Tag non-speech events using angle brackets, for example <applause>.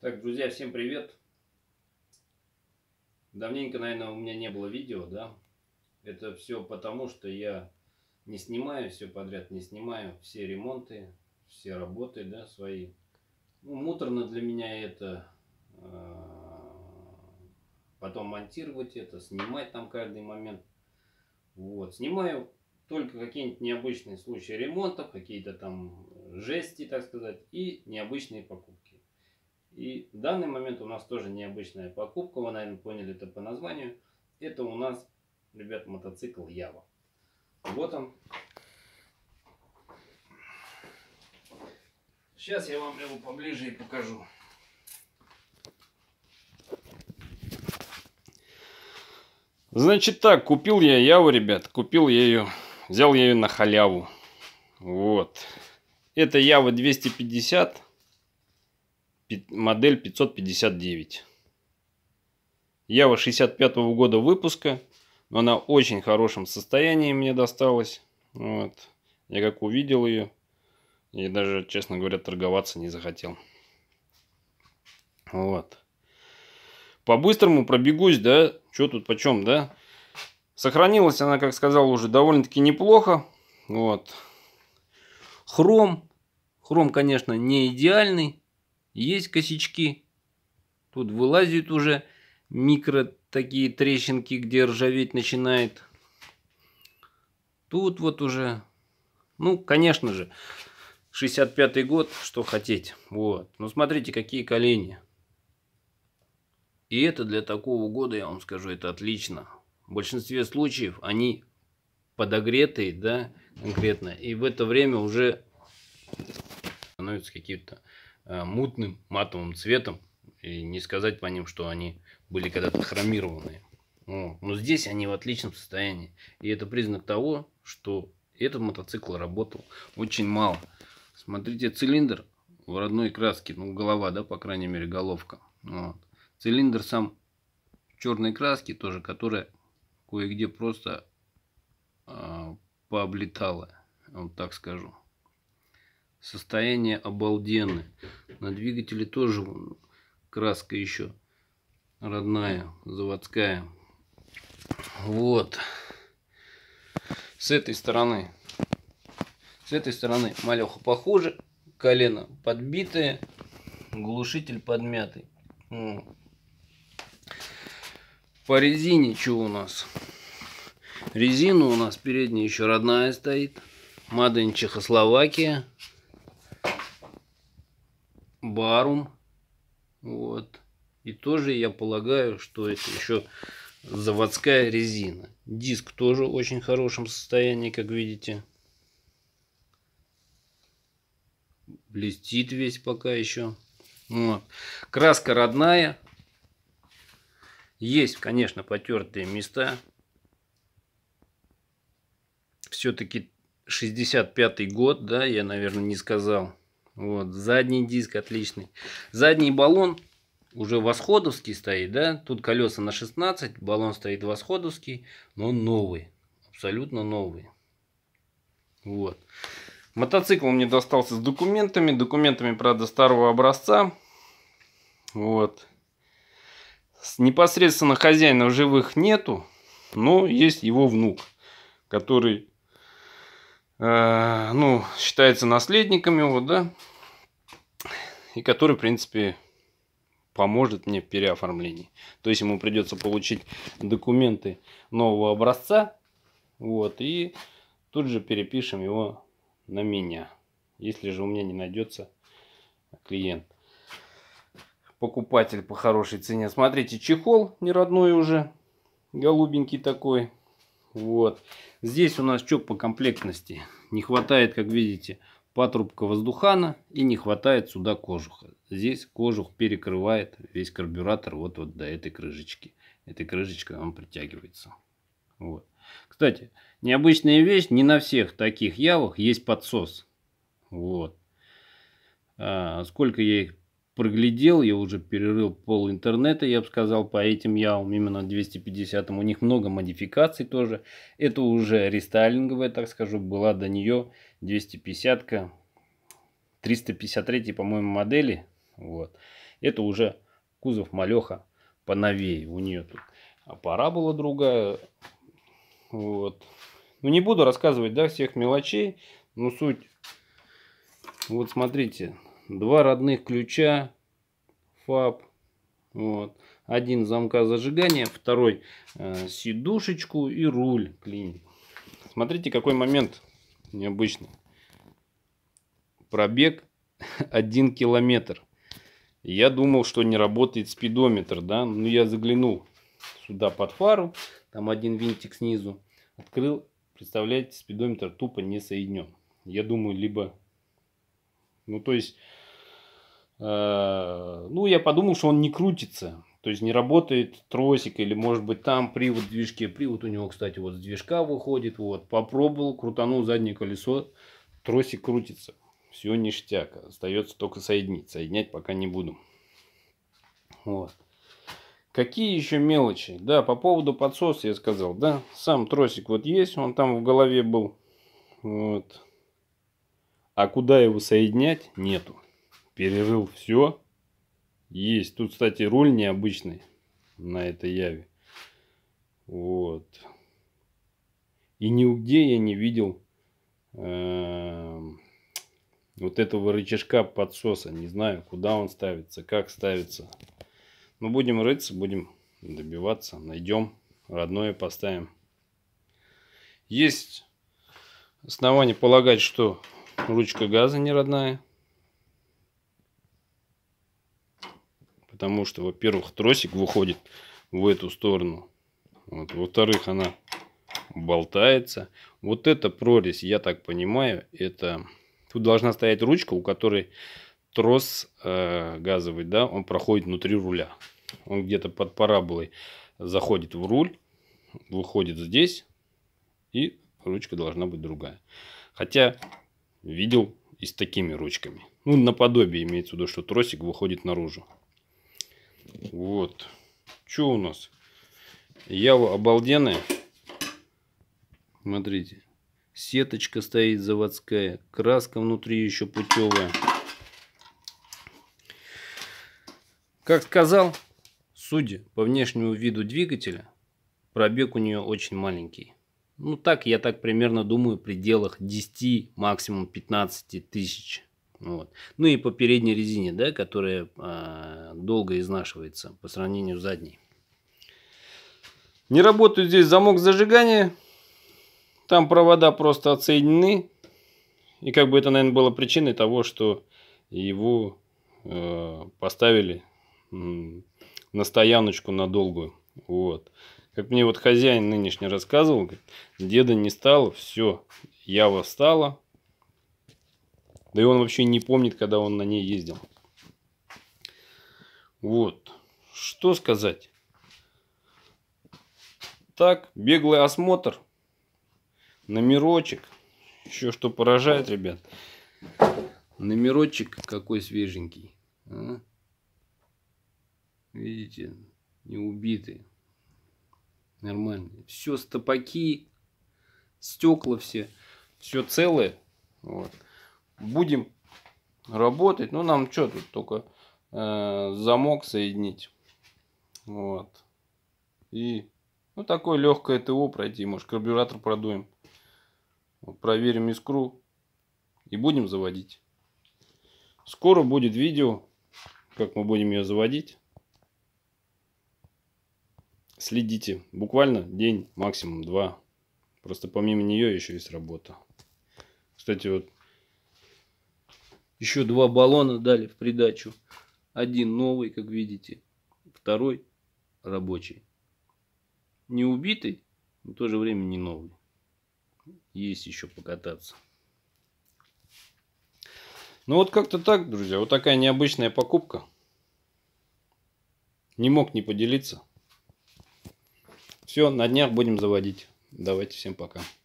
Так, друзья, всем привет! Давненько, наверное, у меня не было видео, да? Это все потому, что я не снимаю все подряд, не снимаю все ремонты, все работы, да, свои. Ну, муторно для меня это. А, потом монтировать это, снимать там каждый момент. Вот, снимаю только какие-нибудь необычные случаи ремонтов, какие-то там жести, так сказать, и необычные покупки. И в данный момент у нас тоже необычная покупка, вы, наверное, поняли это по названию. Это у нас, ребят, мотоцикл Ява. Вот он. Сейчас я вам его поближе и покажу. Значит так, купил я Яву, ребят, купил я ее, взял я ее на халяву. Вот. Это Ява 250 модель 559. Ява 65 -го года выпуска, но она в очень хорошем состоянии мне досталась. Вот. Я как увидел ее, и даже, честно говоря, торговаться не захотел. Вот. По-быстрому пробегусь, да? Что тут почем, да? Сохранилась она, как сказал, уже довольно-таки неплохо. Вот. Хром. Хром, конечно, не идеальный. Есть косячки. Тут вылазит уже микро такие трещинки, где ржаветь начинает. Тут вот уже, ну, конечно же, 65-й год, что хотеть. Вот, но смотрите, какие колени. И это для такого года, я вам скажу, это отлично. В большинстве случаев они подогретые, да, конкретно. И в это время уже становятся какие-то Э, мутным матовым цветом. И не сказать по ним, что они были когда-то хромированные. Вот. Но здесь они в отличном состоянии. И это признак того, что этот мотоцикл работал очень мало. Смотрите, цилиндр в родной краске. Ну, голова, да, по крайней мере, головка. Вот. Цилиндр сам черной краски тоже, которая кое-где просто э, пооблетала. Вот так скажу. Состояние обалденное. На двигателе тоже краска еще родная, заводская. Вот. С этой стороны. С этой стороны малеха похуже. Колено подбитое. Глушитель подмятый. По резине что у нас? Резина у нас передняя еще родная стоит. Маден Чехословакия барум. Вот. И тоже я полагаю, что это еще заводская резина. Диск тоже в очень хорошем состоянии, как видите. Блестит весь пока еще. Вот. Краска родная. Есть, конечно, потертые места. Все-таки 65 год, да, я, наверное, не сказал. Вот, задний диск отличный. Задний баллон уже восходовский стоит, да? Тут колеса на 16, баллон стоит восходовский, но новый. Абсолютно новый. Вот. Мотоцикл мне достался с документами. Документами, правда, старого образца. Вот. Непосредственно хозяина в живых нету, но есть его внук, который э, ну, считается наследником его, да, и который, в принципе, поможет мне в переоформлении. То есть ему придется получить документы нового образца, вот, и тут же перепишем его на меня, если же у меня не найдется клиент. Покупатель по хорошей цене. Смотрите, чехол не родной уже, голубенький такой, вот. Здесь у нас что по комплектности. Не хватает, как видите, патрубка воздухана и не хватает сюда кожуха. Здесь кожух перекрывает весь карбюратор вот, вот до этой крышечки. Этой крышечкой он притягивается. Вот. Кстати, необычная вещь, не на всех таких явах есть подсос. Вот. А сколько я их проглядел, я уже перерыл пол интернета, я бы сказал, по этим явам, именно 250 У них много модификаций тоже. Это уже рестайлинговая, так скажу, была до нее 250-ка, 353 по-моему, модели. Вот. Это уже кузов Малеха поновее. У нее тут а парабола другая. Вот. Ну, не буду рассказывать, да, всех мелочей. Но суть... Вот смотрите, два родных ключа фаб вот один замка зажигания второй э, сидушечку и руль клини. смотрите какой момент необычный пробег 1 <laughs> километр я думал что не работает спидометр да но я заглянул сюда под фару там один винтик снизу открыл представляете спидометр тупо не соединен я думаю либо ну то есть Э, ну, я подумал, что он не крутится. То есть не работает тросик или может быть там привод в движке. Привод у него, кстати, вот с движка выходит. Вот попробовал, крутанул заднее колесо, тросик крутится. Все ништяк. Остается только соединить. Соединять пока не буду. Вот. Какие еще мелочи? Да, по поводу подсоса я сказал, да. Сам тросик вот есть, он там в голове был. Вот. А куда его соединять, нету перерыл все. Есть. Тут, кстати, руль необычный на этой яве. Вот. И нигде я не видел э, вот этого рычажка подсоса. Не знаю, куда он ставится, как ставится. Но ну, будем рыться, будем добиваться. Найдем. Родное поставим. Есть основание полагать, что ручка газа не родная. Потому что, во-первых, тросик выходит в эту сторону. Во-вторых, во она болтается. Вот эта прорезь, я так понимаю, это... Тут должна стоять ручка, у которой трос э, газовый, да, он проходит внутри руля. Он где-то под параболой заходит в руль, выходит здесь, и ручка должна быть другая. Хотя видел и с такими ручками. Ну, наподобие имеется в виду, что тросик выходит наружу. Вот. Что у нас? Ява обалденная. Смотрите. Сеточка стоит заводская. Краска внутри еще путевая. Как сказал, судя по внешнему виду двигателя, пробег у нее очень маленький. Ну так, я так примерно думаю, в пределах 10, максимум 15 тысяч вот. Ну и по передней резине, да, которая э, долго изнашивается по сравнению с задней. Не работает здесь замок зажигания. Там провода просто отсоединены. И как бы это, наверное, было причиной того, что его э, поставили э, на стояночку надолгую. Вот. Как мне вот хозяин нынешний рассказывал, говорит, деда не стало, все, ява встала. Да и он вообще не помнит, когда он на ней ездил. Вот. Что сказать? Так, беглый осмотр. Номерочек. Еще что поражает, ребят. Номерочек какой свеженький. А? Видите, не убитый. Нормально. Все стопаки, стекла все. Все целое. Вот будем работать. Ну, нам что тут только э, замок соединить. Вот. И ну, такое легкое ТО пройти. Может, карбюратор продуем. Вот, проверим искру. И будем заводить. Скоро будет видео, как мы будем ее заводить. Следите. Буквально день, максимум два. Просто помимо нее еще есть работа. Кстати, вот еще два баллона дали в придачу. Один новый, как видите. Второй рабочий. Не убитый, но в то же время не новый. Есть еще покататься. Ну вот как-то так, друзья. Вот такая необычная покупка. Не мог не поделиться. Все, на днях будем заводить. Давайте, всем пока.